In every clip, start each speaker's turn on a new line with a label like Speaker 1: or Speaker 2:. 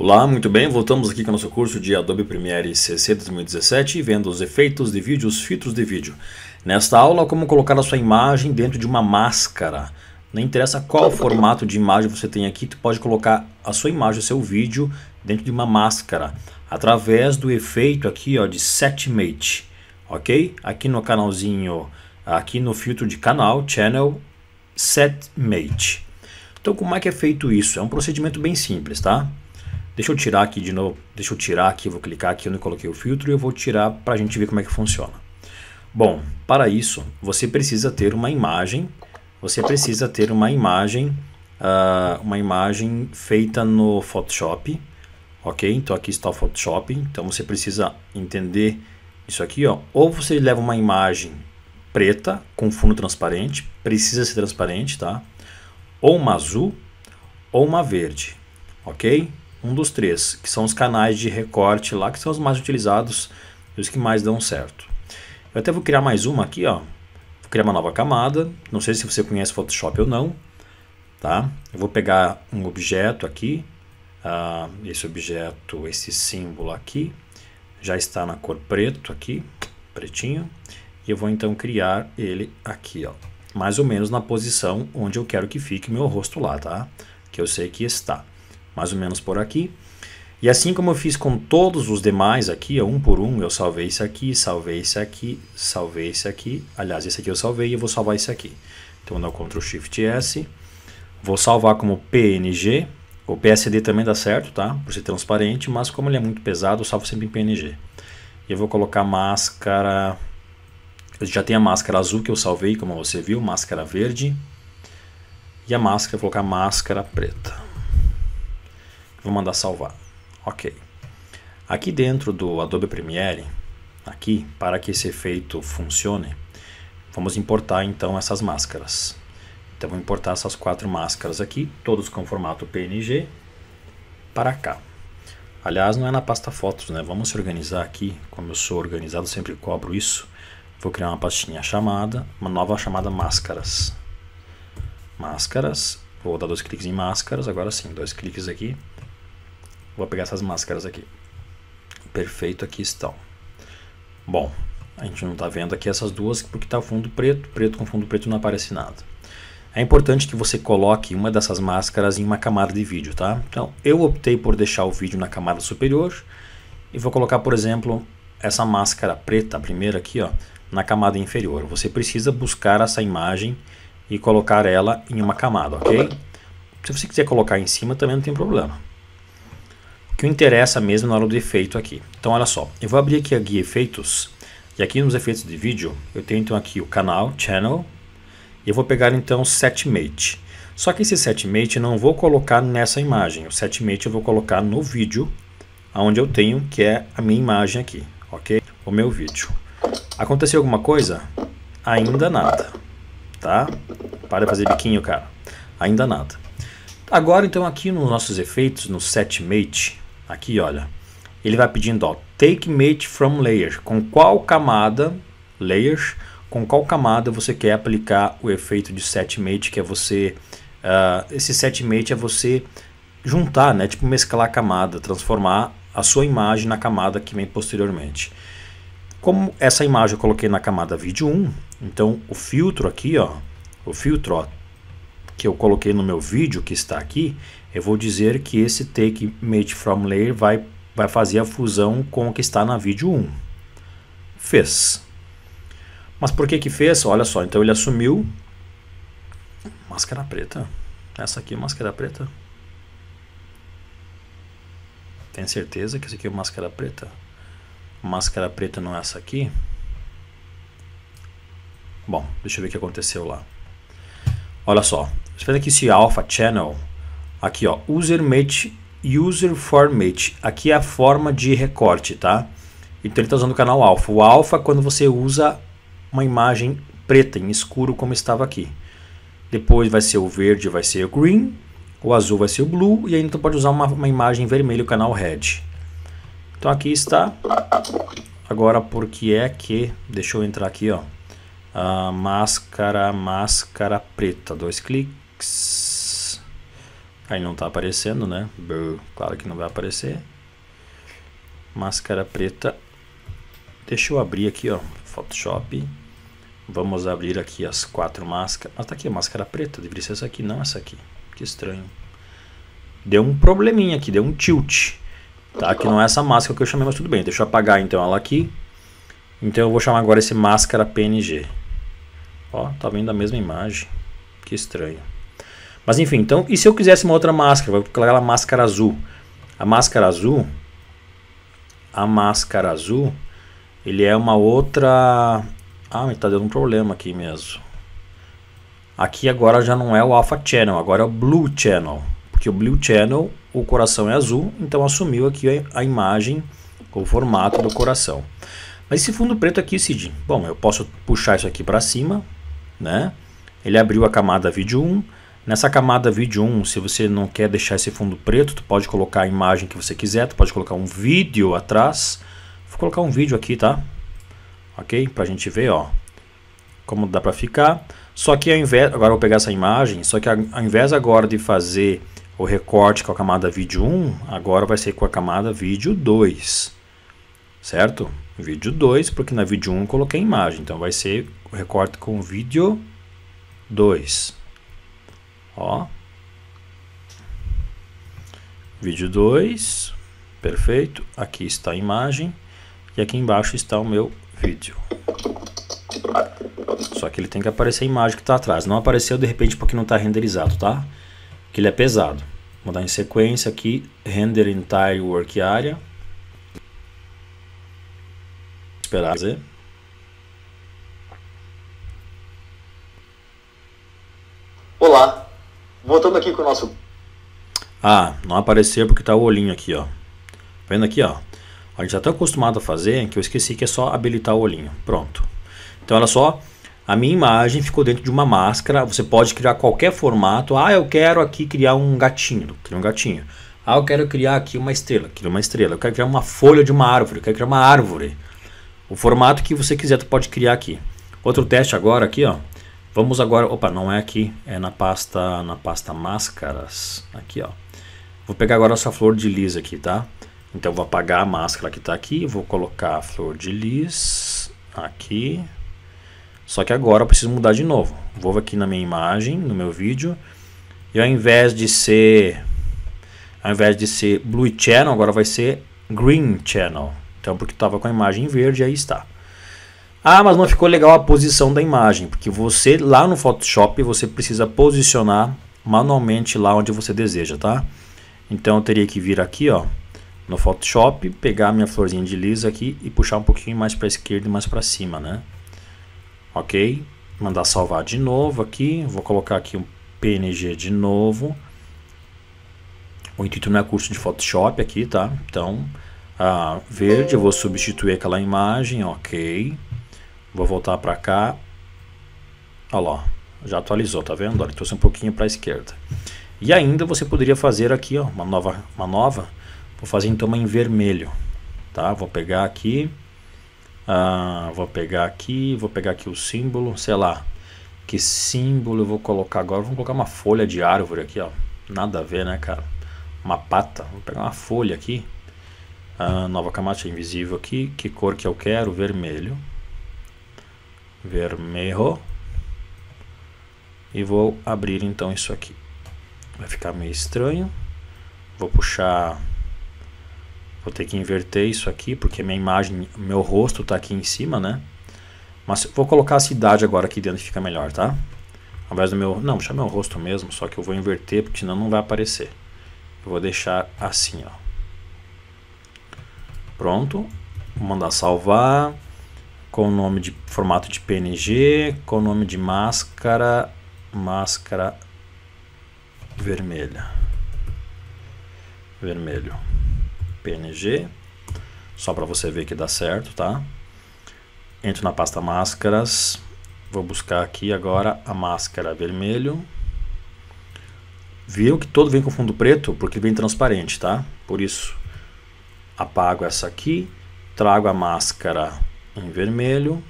Speaker 1: Olá, muito bem, voltamos aqui com o nosso curso de Adobe Premiere CC 2017 vendo os efeitos de vídeo, os filtros de vídeo. Nesta aula, como colocar a sua imagem dentro de uma máscara. Não interessa qual formato de imagem você tem aqui, você pode colocar a sua imagem, o seu vídeo dentro de uma máscara através do efeito aqui ó, de Setmate, ok? Aqui no canalzinho, aqui no filtro de canal, Channel, Setmate. Então como é que é feito isso? É um procedimento bem simples, tá? Deixa eu tirar aqui de novo, deixa eu tirar aqui, vou clicar aqui onde coloquei o filtro e eu vou tirar para a gente ver como é que funciona. Bom, para isso você precisa ter uma imagem, você precisa ter uma imagem, uh, uma imagem feita no Photoshop, ok? Então aqui está o Photoshop, então você precisa entender isso aqui, ó. Ou você leva uma imagem preta com fundo transparente, precisa ser transparente, tá? Ou uma azul ou uma verde, ok? um dos três, que são os canais de recorte lá, que são os mais utilizados e os que mais dão certo. Eu até vou criar mais uma aqui, ó. Vou criar uma nova camada, não sei se você conhece Photoshop ou não, tá? Eu vou pegar um objeto aqui, uh, esse objeto, esse símbolo aqui, já está na cor preto aqui, pretinho, e eu vou então criar ele aqui, ó, mais ou menos na posição onde eu quero que fique meu rosto lá, tá? Que eu sei que está mais ou menos por aqui. E assim como eu fiz com todos os demais aqui, um por um, eu salvei esse aqui, salvei esse aqui, salvei esse aqui. Aliás, esse aqui eu salvei e eu vou salvar esse aqui. Então eu dou Ctrl Shift S, vou salvar como PNG. O PSD também dá certo, tá? Por ser transparente, mas como ele é muito pesado, eu salvo sempre em PNG. E eu vou colocar máscara... Eu já tenho a máscara azul que eu salvei, como você viu, máscara verde. E a máscara, vou colocar máscara preta. Vou mandar salvar. Ok. Aqui dentro do Adobe Premiere, aqui, para que esse efeito funcione, vamos importar então essas máscaras. Então vou importar essas quatro máscaras aqui, todos com formato PNG, para cá. Aliás, não é na pasta fotos, né? Vamos se organizar aqui, como eu sou organizado, sempre cobro isso. Vou criar uma pastinha chamada, uma nova chamada máscaras. Máscaras, vou dar dois cliques em máscaras, agora sim, dois cliques aqui, Vou pegar essas máscaras aqui. Perfeito, aqui estão. Bom, a gente não está vendo aqui essas duas porque está fundo preto, preto com fundo preto não aparece nada. É importante que você coloque uma dessas máscaras em uma camada de vídeo, tá? Então, eu optei por deixar o vídeo na camada superior e vou colocar, por exemplo, essa máscara preta, a primeira aqui, ó, na camada inferior. Você precisa buscar essa imagem e colocar ela em uma camada, ok? Se você quiser colocar em cima também não tem problema que o interessa mesmo na hora do efeito aqui. Então olha só, eu vou abrir aqui a guia efeitos e aqui nos efeitos de vídeo eu tenho então aqui o canal, channel, e eu vou pegar então setmate. Só que esse setmate eu não vou colocar nessa imagem, o setmate eu vou colocar no vídeo onde eu tenho que é a minha imagem aqui, ok? O meu vídeo. Aconteceu alguma coisa? Ainda nada, tá? Para de fazer biquinho, cara. Ainda nada. Agora então aqui nos nossos efeitos, no setmate, Aqui, olha. Ele vai pedindo, ó, take mate from layer. Com qual camada, layers, com qual camada você quer aplicar o efeito de set mate, que é você, uh, esse set mate é você juntar, né, tipo mesclar a camada, transformar a sua imagem na camada que vem posteriormente. Como essa imagem eu coloquei na camada vídeo 1, então o filtro aqui, ó, o filtro, ó, que eu coloquei no meu vídeo que está aqui, eu vou dizer que esse take made from layer vai, vai fazer a fusão com o que está na vídeo 1. Fez. Mas por que que fez? Olha só, então ele assumiu máscara preta. Essa aqui é máscara preta. Tem certeza que essa aqui é máscara preta? Máscara preta não é essa aqui? Bom, deixa eu ver o que aconteceu lá. Olha só, você faz aqui esse alpha channel, aqui ó, user mate, user format. Aqui é a forma de recorte, tá? Então ele está usando o canal alpha. O alpha é quando você usa uma imagem preta em escuro como estava aqui. Depois vai ser o verde, vai ser o green, o azul vai ser o blue e ainda tu pode usar uma, uma imagem vermelha, o canal red. Então aqui está. Agora porque é que, deixa eu entrar aqui, ó. A ah, máscara, máscara preta, dois cliques. Aí não tá aparecendo, né? Claro que não vai aparecer. Máscara preta. Deixa eu abrir aqui, ó, Photoshop. Vamos abrir aqui as quatro máscaras. Ah, tá aqui a máscara preta. Deveria ser essa aqui, não essa aqui. Que estranho. Deu um probleminha aqui, deu um tilt. Tá, tá que não é essa máscara que eu chamei, mas tudo bem. Deixa eu apagar então ela aqui. Então eu vou chamar agora esse máscara PNG. Ó, tá vendo a mesma imagem. Que estranho. Mas enfim, então, e se eu quisesse uma outra máscara? Vou colocar a máscara azul. A máscara azul, a máscara azul, ele é uma outra... Ah, me tá dando um problema aqui mesmo. Aqui agora já não é o Alpha Channel, agora é o Blue Channel. Porque o Blue Channel, o coração é azul, então assumiu aqui a imagem, o formato do coração. Mas esse fundo preto aqui, Cid, bom, eu posso puxar isso aqui para cima, né? Ele abriu a camada vídeo 1, Nessa camada vídeo 1, se você não quer deixar esse fundo preto, tu pode colocar a imagem que você quiser, tu pode colocar um vídeo atrás. Vou colocar um vídeo aqui, tá? Ok? Pra gente ver, ó, como dá pra ficar. Só que ao invés, agora eu vou pegar essa imagem, só que ao invés agora de fazer o recorte com a camada vídeo 1, agora vai ser com a camada vídeo 2, certo? Vídeo 2, porque na vídeo 1 eu coloquei a imagem, então vai ser o recorte com vídeo 2. Ó. Vídeo 2. Perfeito. Aqui está a imagem. E aqui embaixo está o meu vídeo. Só que ele tem que aparecer a imagem que está atrás. Não apareceu de repente porque não está renderizado, tá? Que ele é pesado. Vou dar em sequência aqui, render entire work area. Esperar fazer. Olá, voltando aqui com o nosso. Ah, não apareceu porque tá o olhinho aqui, ó. Tá vendo aqui, ó. A gente tá acostumado a fazer que eu esqueci que é só habilitar o olhinho. Pronto. Então, olha só. A minha imagem ficou dentro de uma máscara. Você pode criar qualquer formato. Ah, eu quero aqui criar um gatinho. Cria um gatinho. Ah, eu quero criar aqui uma estrela. Cria uma estrela. Eu quero criar uma folha de uma árvore. Eu quero criar uma árvore. O formato que você quiser, você pode criar aqui. Outro teste agora aqui, ó. Vamos agora, opa, não é aqui, é na pasta, na pasta máscaras, aqui ó. Vou pegar agora essa flor de lis aqui, tá? Então vou apagar a máscara que está aqui, vou colocar a flor de lis aqui. Só que agora eu preciso mudar de novo. Vou aqui na minha imagem, no meu vídeo, e ao invés de ser ao invés de ser blue channel, agora vai ser green channel. Então porque estava com a imagem verde, aí está. Ah, mas não ficou legal a posição da imagem, porque você lá no Photoshop você precisa posicionar manualmente lá onde você deseja, tá? Então eu teria que vir aqui, ó, no Photoshop, pegar a minha florzinha de lisa aqui e puxar um pouquinho mais para esquerda e mais para cima, né? OK? Mandar salvar de novo aqui, vou colocar aqui um PNG de novo. O intuito não é curso de Photoshop aqui, tá? Então, ah, verde, eu vou substituir aquela imagem, ok. Vou voltar para cá. Olha lá, já atualizou, tá vendo? Olha, trouxe um pouquinho para a esquerda. E ainda você poderia fazer aqui, ó, uma nova, uma nova. Vou fazer então uma em vermelho, tá? Vou pegar aqui, ah, vou pegar aqui, vou pegar aqui o símbolo, sei lá. Que símbolo eu vou colocar agora? Vou colocar uma folha de árvore aqui, ó. Nada a ver, né, cara? Uma pata. Vou pegar uma folha aqui. Ah, nova camada invisível aqui. Que cor que eu quero? Vermelho. Vermelho. E vou abrir então isso aqui. Vai ficar meio estranho. Vou puxar... Vou ter que inverter isso aqui, porque minha imagem, meu rosto está aqui em cima, né? Mas vou colocar a cidade agora aqui dentro, fica melhor, tá? Ao invés do meu... Não, deixar o rosto mesmo, só que eu vou inverter, porque senão não vai aparecer. Eu vou deixar assim, ó. Pronto. Vou mandar salvar com o nome de formato de PNG, com o nome de máscara, máscara vermelha. Vermelho. PNG. Só para você ver que dá certo, tá? Entro na pasta máscaras. Vou buscar aqui agora a máscara vermelho. Viu que todo vem com fundo preto? Porque vem transparente, tá? Por isso, apago essa aqui, trago a máscara em vermelho.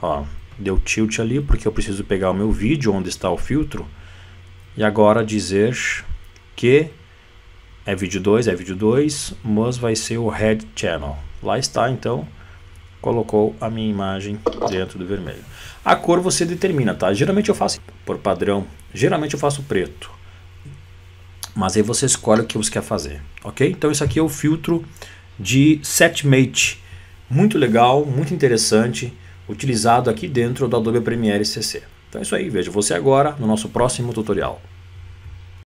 Speaker 1: Ó, deu tilt ali porque eu preciso pegar o meu vídeo onde está o filtro e agora dizer que é vídeo 2, é vídeo 2, mas vai ser o Red Channel. Lá está, então, colocou a minha imagem dentro do vermelho. A cor você determina, tá? Geralmente eu faço por padrão, geralmente eu faço preto. Mas aí você escolhe o que você quer fazer, ok? Então isso aqui é o filtro de setmate muito legal, muito interessante, utilizado aqui dentro do Adobe Premiere CC. Então é isso aí, vejo você agora no nosso próximo tutorial.